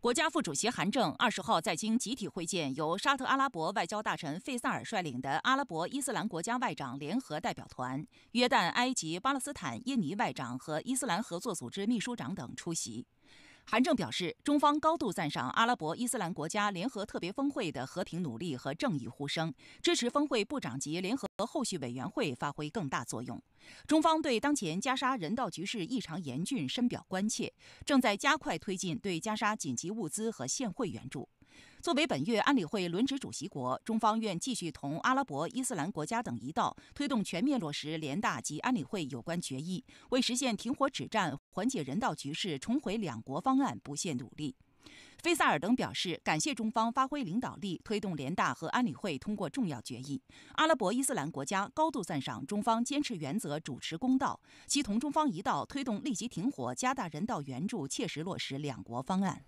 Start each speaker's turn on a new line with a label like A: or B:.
A: 国家副主席韩正二十号在京集体会见由沙特阿拉伯外交大臣费萨尔率领的阿拉伯伊斯兰国家外长联合代表团，约旦、埃及、巴勒斯坦、印尼外长和伊斯兰合作组织秘书长等出席。韩正表示，中方高度赞赏阿拉伯伊斯兰国家联合特别峰会的和平努力和正义呼声，支持峰会部长级联合后续委员会发挥更大作用。中方对当前加沙人道局势异常严峻深表关切，正在加快推进对加沙紧急物资和现汇援助。作为本月安理会轮值主席国，中方愿继续同阿拉伯伊斯兰国家等一道，推动全面落实联大及安理会有关决议，为实现停火止战、缓解人道局势、重回两国方案不懈努力。费萨尔等表示感谢中方发挥领导力，推动联大和安理会通过重要决议。阿拉伯伊斯兰国家高度赞赏中方坚持原则、主持公道，其同中方一道推动立即停火、加大人道援助、切实落实两国方案。